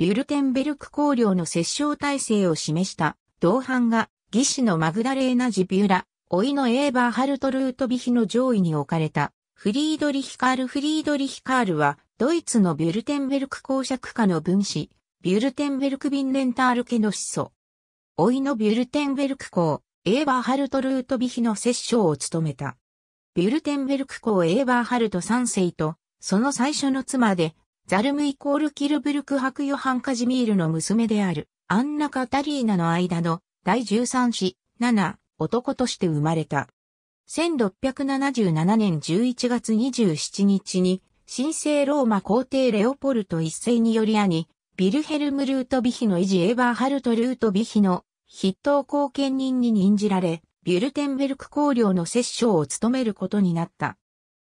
ビュルテンベルク公領の摂政体制を示した同伴が、義士のマグダレーナ・ジビュラ、老いのエーバー・ハルト・ルートビヒの上位に置かれた、フリードリヒ・カール・フリードリヒ・カールは、ドイツのビュルテンベルク公爵家の分子、ビュルテンベルク・ビンレンタール家の始祖。老いのビュルテンベルク公、エーバー・ハルト・ルートビヒの摂政を務めた。ビュルテンベルク公エーバーハルト3世と、その最初の妻で、ザルムイコールキルブルク博ヨハン・カジミールの娘であるアンナ・カタリーナの間の第13子、7、男として生まれた。1677年11月27日に、神聖ローマ皇帝レオポルト一世により兄、ビルヘルム・ルート・ビヒの維持エヴァーハルト・ルート・ビヒの筆頭後見人に任じられ、ビュルテンベルク公領の摂政を務めることになった。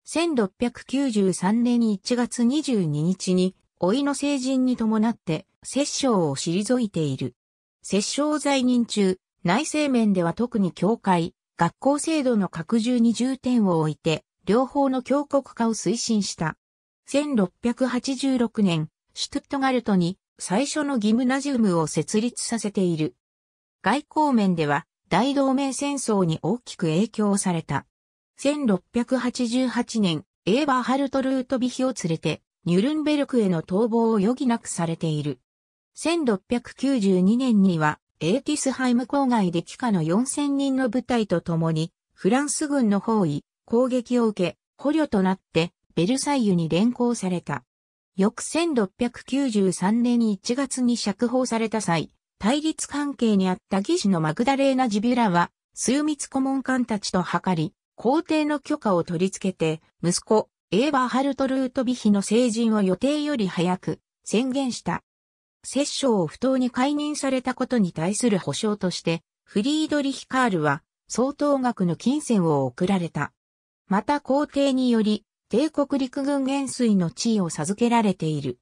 1693年1月22日に、老いの成人に伴って、摂政を退いている。摂政在任中、内政面では特に教会、学校制度の拡充に重点を置いて、両方の強国化を推進した。1686年、シュトゥットガルトに最初のギムナジウムを設立させている。外交面では大同盟戦争に大きく影響された。1688年、エーバーハルト・ルートビヒを連れて、ニュルンベルクへの逃亡を余儀なくされている。1692年には、エーティスハイム郊外で帰化の4000人の部隊と共に、フランス軍の包囲、攻撃を受け、捕虜となって、ベルサイユに連行された。翌1693年1月に釈放された際、対立関係にあった義士のマグダレーナ・ジビュラは、枢密顧問官たちと図り、皇帝の許可を取り付けて、息子、エーバーハルト・ルートビヒの成人を予定より早く宣言した。摂政を不当に解任されたことに対する保証として、フリードリヒ・カールは相当額の金銭を贈られた。また皇帝により、帝国陸軍元帥の地位を授けられている。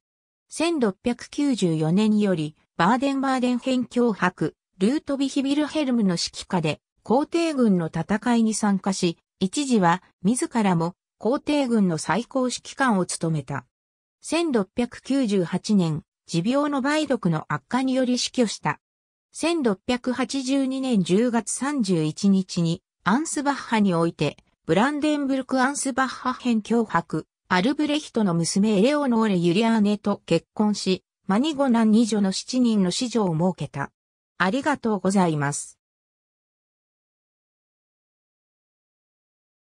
1694年により、バーデンバーデン編教博、ルートビヒ・ビルヘルムの指揮下で、皇帝軍の戦いに参加し、一時は自らも皇帝軍の最高指揮官を務めた。1698年、持病の梅毒の悪化により死去した。1682年10月31日にアンスバッハにおいて、ブランデンブルク・アンスバッハ編脅迫、アルブレヒトの娘エレオノーレ・ユリアーネと結婚し、マニゴナン二女の七人の子女を設けた。ありがとうございます。